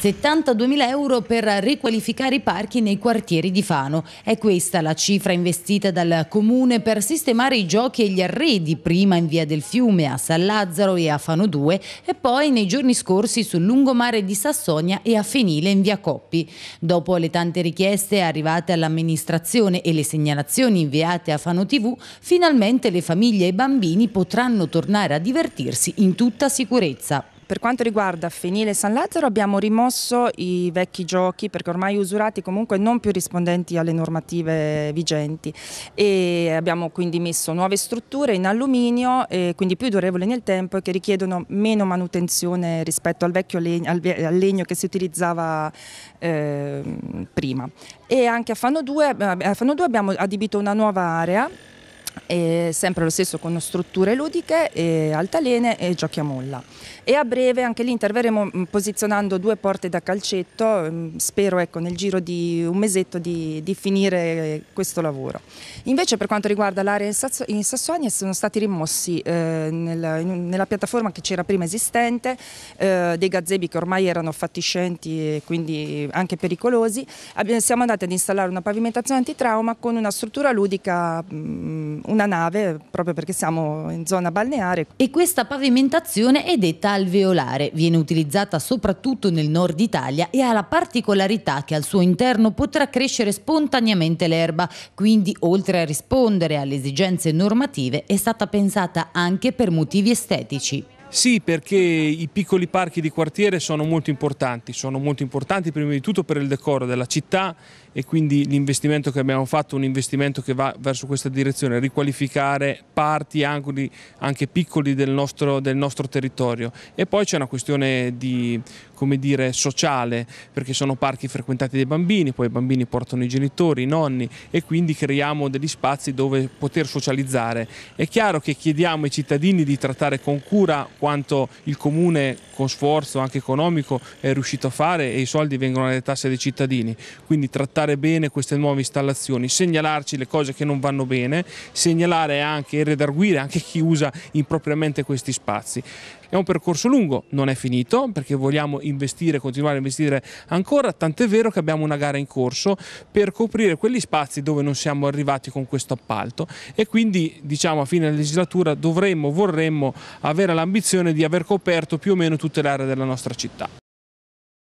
72.000 euro per riqualificare i parchi nei quartieri di Fano. È questa la cifra investita dal Comune per sistemare i giochi e gli arredi, prima in via del Fiume, a San Lazzaro e a Fano 2 e poi nei giorni scorsi sul lungomare di Sassonia e a Fenile in via Coppi. Dopo le tante richieste arrivate all'amministrazione e le segnalazioni inviate a Fano TV, finalmente le famiglie e i bambini potranno tornare a divertirsi in tutta sicurezza. Per quanto riguarda Fenile e San Lazzaro abbiamo rimosso i vecchi giochi perché ormai usurati comunque non più rispondenti alle normative vigenti e abbiamo quindi messo nuove strutture in alluminio quindi più durevoli nel tempo e che richiedono meno manutenzione rispetto al vecchio legno, al, al legno che si utilizzava eh, prima. E anche a Fanno 2 abbiamo adibito una nuova area e sempre lo stesso con strutture ludiche, e altalene e giochi a molla. E a breve anche lì interverremo mm, posizionando due porte da calcetto, mm, spero ecco, nel giro di un mesetto di, di finire eh, questo lavoro. Invece per quanto riguarda l'area in Sassonia sono stati rimossi eh, nella, nella, piattaforma che c'era prima esistente eh, dei gazebi che ormai erano fatiscenti e quindi anche pericolosi, Abbiamo, siamo andati ad installare una pavimentazione antitrauma con una struttura ludica mh, mm, una nave proprio perché siamo in zona balneare. E questa pavimentazione è detta alveolare, viene utilizzata soprattutto nel nord Italia e ha la particolarità che al suo interno potrà crescere spontaneamente l'erba, quindi oltre a rispondere alle esigenze normative è stata pensata anche per motivi estetici. Sì, perché i piccoli parchi di quartiere sono molto importanti, sono molto importanti prima di tutto per il decoro della città e quindi l'investimento che abbiamo fatto è un investimento che va verso questa direzione, riqualificare parti, angoli anche piccoli del nostro, del nostro territorio. E poi c'è una questione di, dire, sociale, perché sono parchi frequentati dai bambini, poi i bambini portano i genitori, i nonni e quindi creiamo degli spazi dove poter socializzare. È chiaro che chiediamo ai cittadini di trattare con cura quanto il comune con sforzo anche economico è riuscito a fare e i soldi vengono alle tasse dei cittadini. Quindi trattare bene queste nuove installazioni, segnalarci le cose che non vanno bene, segnalare anche e redarguire anche chi usa impropriamente questi spazi. È un percorso lungo, non è finito perché vogliamo investire, continuare a investire ancora, tant'è vero che abbiamo una gara in corso per coprire quegli spazi dove non siamo arrivati con questo appalto e quindi diciamo a fine legislatura dovremmo, vorremmo avere l'ambizione l'impressione di aver coperto più o meno tutte le aree della nostra città.